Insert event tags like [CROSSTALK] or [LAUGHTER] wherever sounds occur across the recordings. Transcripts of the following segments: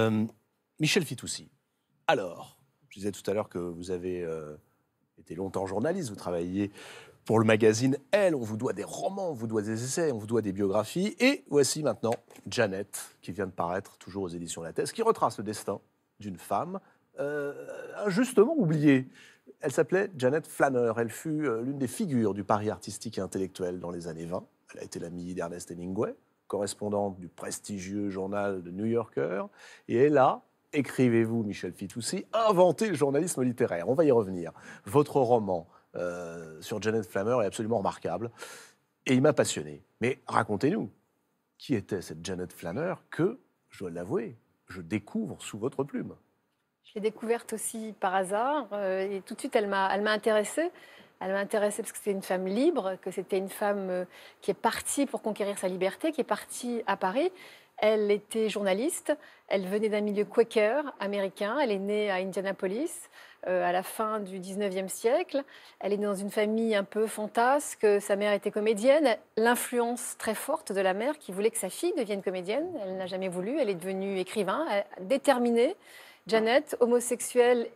Euh, Michel Fitoussi, alors, je disais tout à l'heure que vous avez euh, été longtemps journaliste, vous travaillez pour le magazine Elle, on vous doit des romans, on vous doit des essais, on vous doit des biographies, et voici maintenant Janet, qui vient de paraître toujours aux éditions La Thèse, qui retrace le destin d'une femme injustement euh, oubliée. Elle s'appelait Janet Flanner, elle fut l'une des figures du Paris artistique et intellectuel dans les années 20, elle a été l'amie d'Ernest Hemingway, correspondante du prestigieux journal de New Yorker, et là, écrivez-vous Michel Fitoussi, inventé le journalisme littéraire. On va y revenir. Votre roman euh, sur Janet Flammer est absolument remarquable, et il m'a passionné. Mais racontez-nous, qui était cette Janet Flammer que, je dois l'avouer, je découvre sous votre plume j'ai découverte aussi par hasard. Euh, et tout de suite, elle m'a, elle m'a intéressée. Elle m'a intéressée parce que c'était une femme libre, que c'était une femme euh, qui est partie pour conquérir sa liberté, qui est partie à Paris. Elle était journaliste, elle venait d'un milieu quaker américain, elle est née à Indianapolis euh, à la fin du 19e siècle, elle est née dans une famille un peu fantasque, sa mère était comédienne, l'influence très forte de la mère qui voulait que sa fille devienne comédienne, elle n'a jamais voulu, elle est devenue écrivain, déterminée, Janet, homosexuelle,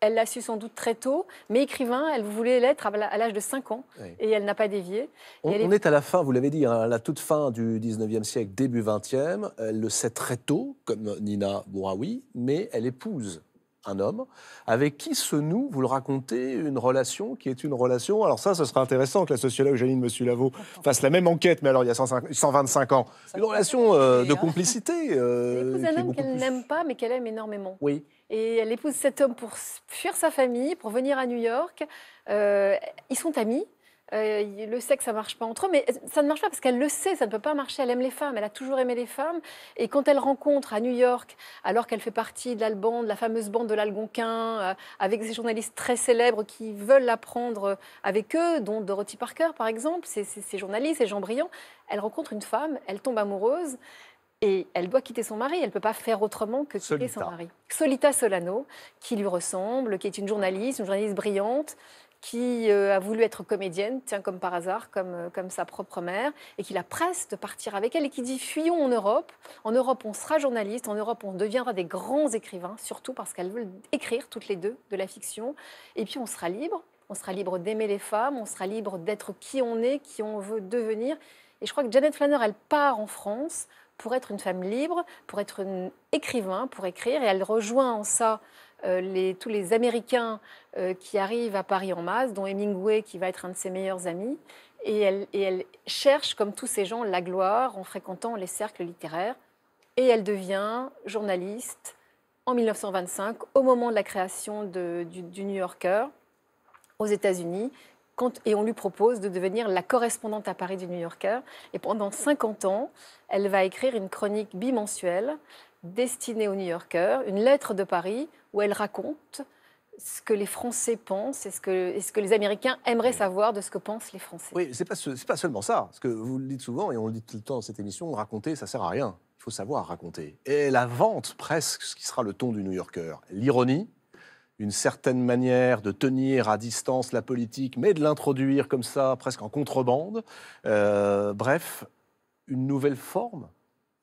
elle l'a su sans doute très tôt, mais écrivain, elle voulait l'être à l'âge de 5 ans et elle n'a pas dévié. On, est... à la fin, vous l'avez dit, hein, à la toute fin du 19e siècle, début 20e. Elle le sait très tôt, comme Nina Bouraoui, mais elle épouse un homme, avec qui se noue, vous le racontez, une relation qui est une relation. Alors, ça, ce sera intéressant que la sociologue Janine Monsieur Lavaux fasse la même enquête, mais alors il y a 125 ans. Une relation euh, de complicité. Euh, [LAUGHS] elle épouse un homme qu'elle n'aime pas, mais qu'elle aime énormément. Oui. Et elle épouse cet homme pour fuir sa famille, pour venir à New York. Euh, ils sont amis, euh, le sexe, ça marche pas entre eux, mais euh, ça ne marche pas parce qu'elle le sait, ça ne peut pas marcher. Elle aime les femmes, elle a toujours aimé les femmes. Et quand elle rencontre à New York, alors qu'elle fait partie de de la fameuse bande de l'Algonquin, euh, avec ces journalistes très célèbres qui veulent l'apprendre euh, avec eux, dont Dorothy Parker, par exemple, ces, journalistes, ces gens brillants, elle rencontre une femme, elle tombe amoureuse. Et elle doit quitter son mari, elle ne peut pas faire autrement que quitter son mari. Solita Solano, qui lui ressemble, qui est une journaliste, une journaliste brillante, qui euh, a voulu être comédienne, tiens comme par hasard, comme, euh, comme sa propre mère, et qui la presse de partir avec elle et qui dit fuyons en Europe. En Europe, on sera journaliste, en Europe, on deviendra des grands écrivains, surtout parce qu'elles veulent écrire toutes les deux de la fiction, et puis on sera libre, on sera libre d'aimer les femmes, on sera libre d'être qui on est, qui on veut devenir. Et je crois que Janet Flanner, elle part en France pour être une femme libre, pour être une écrivain, pour écrire, et elle rejoint en ça euh, tous les Américains euh, qui arrivent à Paris en masse, dont Hemingway qui va être un de ses meilleurs amis. Et elle, cherche, comme tous ces gens, la gloire en fréquentant les cercles littéraires. Et elle devient journaliste en 1925, au moment de la création du, du, New Yorker aux États-Unis. et on lui propose de devenir la correspondante à Paris du New Yorker. Et pendant 50 ans, elle va écrire une chronique bimensuelle destinée aux New Yorkers, une lettre de Paris où elle raconte ce que les Français pensent et ce que, les Américains aimeraient savoir de ce que pensent les Français. Oui, c'est pas, pas seulement ça, Ce que vous le dites souvent et on le dit tout le temps dans cette émission, raconter, ça sert à rien. Il faut savoir raconter. Et la vente, presque, ce qui sera le ton du New Yorker. L'ironie, une certaine manière de tenir à distance la politique, mais de l'introduire comme ça, presque en contrebande. Euh, bref, une nouvelle forme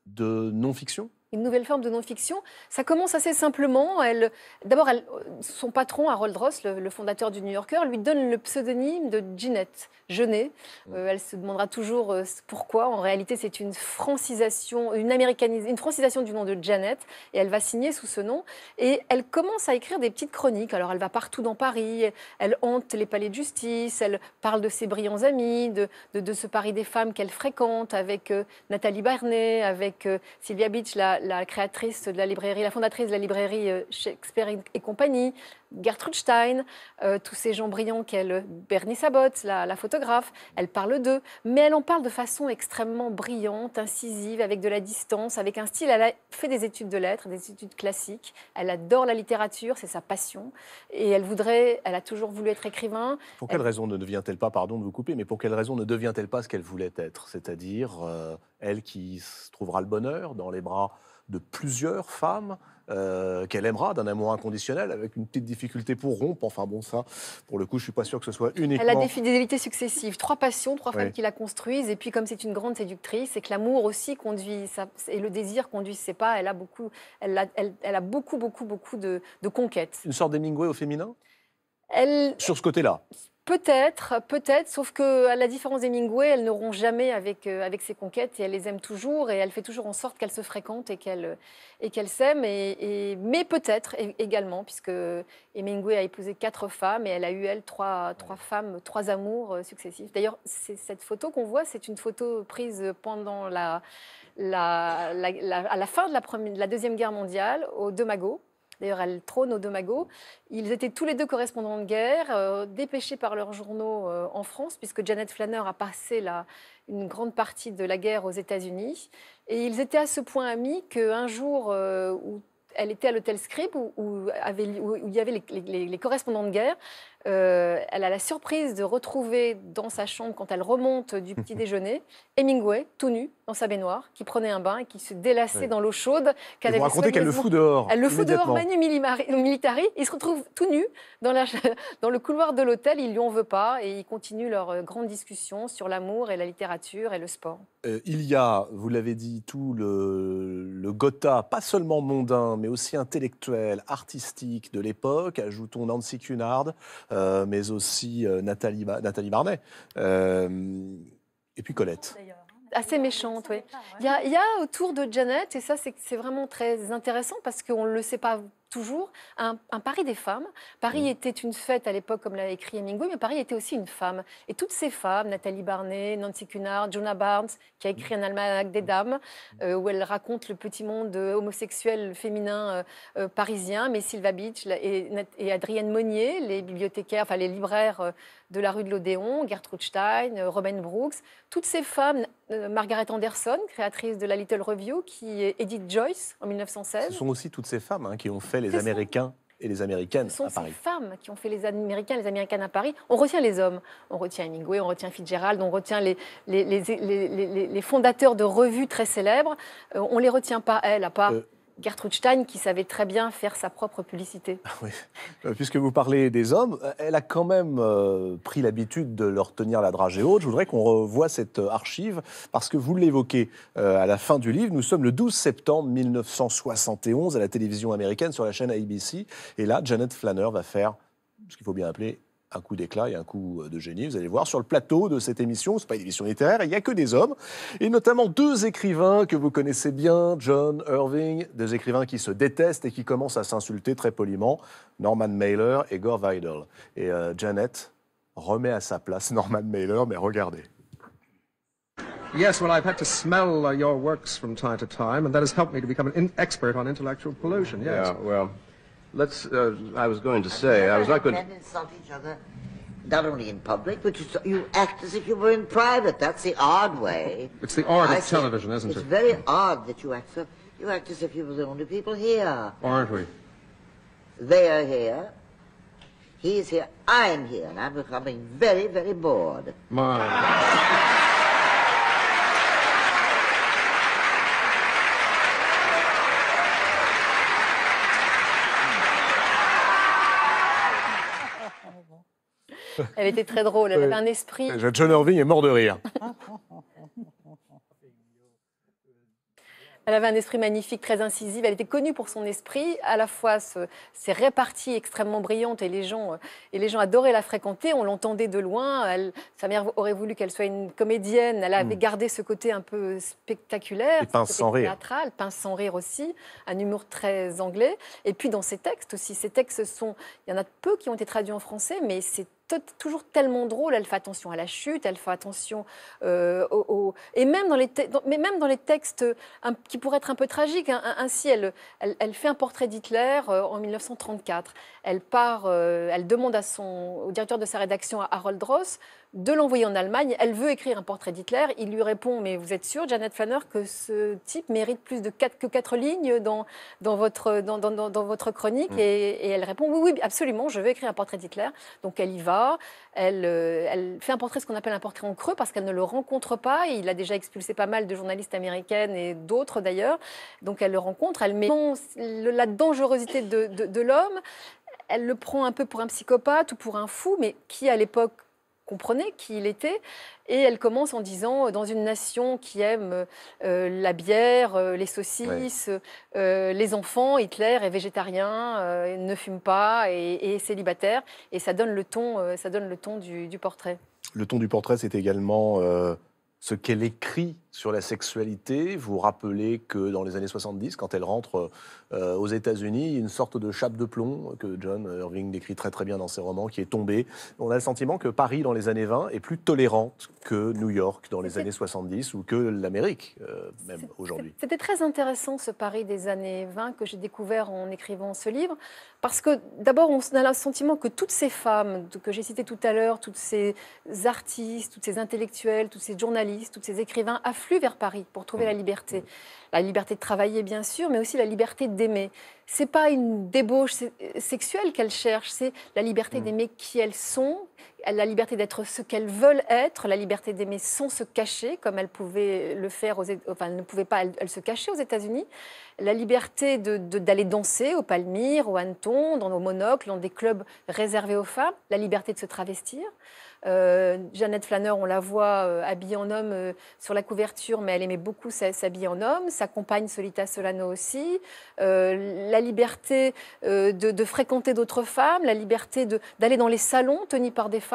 de non-fiction une nouvelle forme de non-fiction. Ça commence assez simplement. Elle, d'abord, elle, son patron, Harold Ross, le, fondateur du New Yorker, lui donne le pseudonyme de Ginette Genet. Mmh. Euh, elle se demandera toujours euh, pourquoi. En réalité, c'est une francisation, une américanisation, une francisation du nom de Janet. Et elle va signer sous ce nom. Et elle commence à écrire des petites chroniques. Alors, elle va partout dans Paris. Elle hante les palais de justice. Elle parle de ses brillants amis, de, ce Paris des femmes qu'elle fréquente avec euh, Nathalie Barnet, avec Sylvia Beach, la, la créatrice de la librairie, la fondatrice de la librairie euh, Shakespeare et compagnie, Gertrude Stein, euh, tous ces gens brillants qu'elle, euh, Bernie Sabot, la, photographe, elle parle d'eux, mais elle en parle de façon extrêmement brillante, incisive, avec de la distance, avec un style. Elle a fait des études de lettres, des études classiques. Elle adore la littérature, c'est sa passion, et elle voudrait, elle a toujours voulu être écrivain. Pour quelle raisons raison ne devient-elle pas, pardon de vous couper, mais pour quelle raison ne devient-elle pas ce qu'elle voulait être, c'est-à-dire elle qui se trouvera le bonheur dans les bras de plusieurs femmes euh, qu'elle aimera d'un amour inconditionnel, avec une petite difficulté pour rompre. Enfin bon, ça, pour le coup, je suis pas sûr que ce soit uniquement. Elle a des fidélités successives, trois passions, trois femmes qui la construisent, et puis comme c'est une grande séductrice et que l'amour aussi conduit et le désir conduit ses pas, elle a beaucoup, elle a, beaucoup, beaucoup, beaucoup de, conquêtes. Une sorte d'Hemingway au féminin. Elle... Sur ce côté-là. Peut-être, peut-être, sauf qu'à la différence d'Hemingway, elle ne jamais euh, avec, ses conquêtes et elle les aime toujours et elle fait toujours en sorte qu'elles se fréquentent et qu'elles et s'aiment. Et, mais peut-être également, puisque Hemingway a épousé quatre femmes et elle a eu, elle, trois, femmes, trois amours euh, successifs. D'ailleurs, cette photo qu'on voit, c'est une photo prise pendant à la fin de la, la Deuxième Guerre mondiale au Demago. D'ailleurs, elle trône au Domago. Ils étaient tous les deux correspondants de guerre, euh, dépêchés par leurs journaux euh, en France, puisque Janet Flanner a passé une grande partie de la guerre aux États-Unis. Et ils étaient à ce point amis qu'un jour euh, où elle était à l'hôtel Scribe, où, il y avait les correspondants de guerre, euh, elle a la surprise de retrouver dans sa chambre, quand elle remonte du petit [LAUGHS] déjeuner, Hemingway, tout nu, dans sa baignoire, qui prenait un bain et qui se délassait dans l'eau chaude. Qu'elle vous qu'elle le fout dehors. Elle le fout dehors, Manu Militari. Il se retrouve tout nu [LAUGHS] dans, le couloir de l'hôtel. il lui en veut pas et ils continuent leur euh, grande discussion sur l'amour et la littérature et le sport. Euh, il y a, vous l'avez dit, tout le, Gotha, pas seulement mondain, mais aussi intellectuel, artistique de l'époque. Ajoutons Nancy Cunard. Euh, mais aussi euh, Nathalie, Nathalie Barnet, euh, et puis Colette assez méchante, oui. Il y, a, il y a autour de Janet, et ça c'est vraiment très intéressant parce qu'on ne le sait pas toujours un, un Paris des femmes. Paris mm. était une fête à l'époque, comme l'a écrit Hemingway, mais Paris était aussi une femme. Et toutes ces femmes, Nathalie Barnet, Nancy Cunard, Jonah Barnes, qui a écrit un almanach des mm. dames, euh, où elle raconte le petit monde euh, homosexuel féminin euh, parisien, mais Sylva Beach et, Adrienne Monnier, les bibliothécaires, enfin les libraires de la rue de l'Odéon, Gertrude Stein, Robin Brooks, toutes ces femmes, Margaret Anderson, créatrice de la Little Review, qui édite Joyce en 1916. Ce sont aussi toutes ces femmes hein, qui ont fait les Américains et les Américaines sont à Paris. Ces femmes qui ont fait les Américains et les Américaines à Paris. On retient les hommes. On retient Hemingway, on retient Fitzgerald, on retient les, les, fondateurs de revues très célèbres. Euh, on ne les retient pas, elles, à part. Euh, Gertrude Stein qui savait très bien faire sa propre publicité. Ah oui. Euh, puisque vous parlez des hommes, euh, elle a quand même euh, pris l'habitude de leur tenir la dragée haute. Je voudrais qu'on revoie cette archive parce que vous l'évoquez à la fin du livre. Nous sommes le 12 septembre 1971 à la télévision américaine sur la chaîne ABC. Et là, Janet Flanner va faire ce qu'il faut bien appeler un coup d'éclat et un coup euh, de génie. Vous allez voir sur le plateau de cette émission, c'est pas une émission littéraire, il n'y a que des hommes, et notamment deux écrivains que vous connaissez bien, John Irving, deux écrivains qui se détestent et qui commencent à s'insulter très poliment, Norman Mailer et Gore Vidal. Et euh, Janet remet à sa place Norman Mailer, mais regardez. Yes, well, I've had to smell uh, your works from time to time, and that has helped expert on intellectual pollution, Yeah, Let's, uh, I was going to say, I was not going to... insult each other, not only in public, but you, you act as if you were in private. That's the odd way. It's the art I of television, isn't it's it? It's very odd that you act so. You act as if you were the only people here. Aren't we? They are here. He's here. I'm here. And I'm becoming very, very bored. My. [LAUGHS] Elle était très drôle, elle avait un esprit. John Irving est mort de rire. Elle avait un esprit magnifique, très incisif. Elle était connue pour son esprit, à la fois ce, ses réparties extrêmement brillantes et les gens euh, et les gens adoraient la fréquenter. On l'entendait de loin. sa mère aurait voulu qu'elle soit une comédienne. Elle avait hmm. gardé ce côté un peu spectaculaire, pince sans rire, théâtral, pince sans rire aussi, un humour très anglais. Et puis dans ses textes aussi, ses textes sont, il y en a peu qui ont été traduits en français, mais c'est toujours tellement drôle. Elle fait attention à la chute, elle fait attention euh, au, Et même dans les, mais même dans les textes qui pourraient être un peu tragiques, hein, ainsi, elle, elle, fait un portrait d'Hitler euh, en 1934. Elle part, euh, elle demande à son, au directeur de sa rédaction, Harold Ross, de l'envoyer en Allemagne. Elle veut écrire un portrait d'Hitler. Il lui répond Mais vous êtes sûre, Janet Flanner, que ce type mérite plus de que quatre lignes dans, dans, votre, dans, votre chronique mm. et, elle répond Oui, oui, absolument, je veux écrire un portrait d'Hitler. Donc elle y va. Elle, euh, elle fait un portrait, ce qu'on appelle un portrait en creux, parce qu'elle ne le rencontre pas. il a déjà expulsé pas mal de journalistes américaines et d'autres d'ailleurs. Donc elle le rencontre. Elle met la dangerosité de l'homme elle le prend un peu pour un psychopathe ou pour un fou, mais qui à l'époque comprenait qui il était. Et elle commence en disant, euh, dans une nation qui aime euh, la bière, euh, les saucisses, les enfants, Hitler est végétarien, ne fume pas et, célibataire. Et ça donne le ton, ça donne le ton du, du, portrait. Le ton du portrait, c'est également ce qu'elle écrit sur la sexualité. Vous rappelez que dans les années 70, quand elle rentre euh, aux États-Unis, une sorte de chape de plomb que John Irving décrit très très bien dans ses romans qui est tombée. On a le sentiment que Paris dans les années 20 est plus tolérante que New York dans les années 70 ou que l'Amérique euh, même aujourd'hui. C'était très intéressant ce Paris des années 20 que j'ai découvert en écrivant ce livre parce que d'abord on a le sentiment que toutes ces femmes que j'ai citées tout à l'heure, toutes ces artistes, toutes ces intellectuelles, toutes ces journalistes, toutes ces écrivains à plus vers Paris pour trouver la mm. liberté. Mm. La liberté de travailler, bien sûr, mais aussi la liberté d'aimer. C'est pas une débauche euh, sexuelle qu'elle cherche, c'est la liberté mm. d'aimer qui elles sont, la liberté d'être ce qu'elles veulent être, la liberté d'aimer sans se cacher, comme elle le faire, ne pouvait pas, se cacher aux États-Unis, la liberté d'aller danser au Palmyre, au Hanneton, dans nos monocles, dans des clubs réservés aux femmes, la liberté de se travestir. Euh, Jeannette Flanner, on la voit euh, habillée en homme euh, sur la couverture, mais elle aimait beaucoup s'habiller en homme. Sa compagne Solita Solano aussi. la liberté de, de, fréquenter d'autres femmes, la liberté d'aller dans les salons tenus par des femmes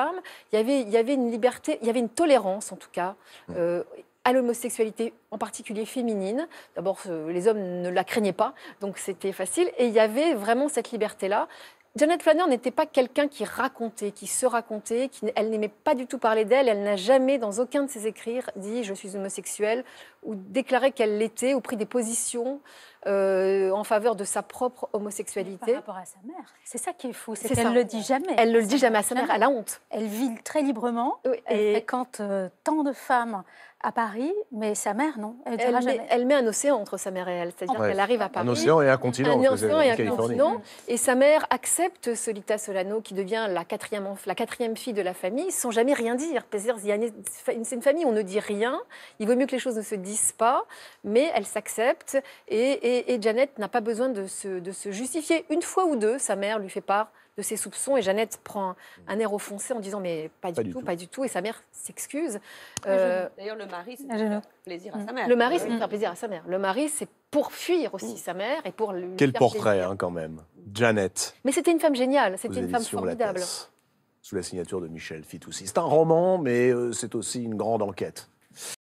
il y avait, il y avait une liberté, il y avait une tolérance en tout cas. Mm. Euh, à l'homosexualité, en particulier féminine. D'abord, les hommes ne la craignaient pas, donc c'était facile. Et il y avait vraiment cette liberté-là. Janet Flanner n'était pas quelqu'un qui racontait, qui se racontait, qui, elle n'aimait pas du tout parler d'elle, elle, elle n'a jamais dans aucun de ses écrits dit je suis homosexuelle ou déclaré qu'elle l'était ou pris des positions. Euh, en faveur de sa propre homosexualité. par rapport à sa mère. C'est ça qui est fou, c'est qu'elle ne le dit jamais. Elle ne le dit jamais à sa mère, elle a honte. Elle vit très librement, et... quand euh, tant de femmes à Paris, mais sa mère, non. Elle, elle, met, elle, met, un océan entre sa mère et elle. C'est-à-dire qu'elle arrive à Paris. Un océan et un continent. Un océan et un continent. Et sa mère accepte Solita Solano, qui devient la quatrième, la quatrième fille de la famille, sans jamais rien dire. C'est une famille où on ne dit rien. Il vaut mieux que les choses ne se disent pas, mais elle s'accepte et et, Janet n'a pas besoin de se, justifier. Une fois ou deux, sa mère lui fait part de ses soupçons et Jeannette prend un air offensé en disant mais pas du, tout, pas du tout. Et sa mère s'excuse. Ah, euh, D'ailleurs, le mari, c'est ah, faire plaisir à mm. sa mère. Le mari, c'est faire plaisir à sa mère. Le mari, c'est pour fuir aussi mm. sa mère et pour lui Quel portrait, hein, quand même. Janet. Mais c'était une femme géniale, c'était une femme formidable. Sous la signature de Michel Fitoussi. C'est un roman, mais euh, c'est aussi une grande enquête.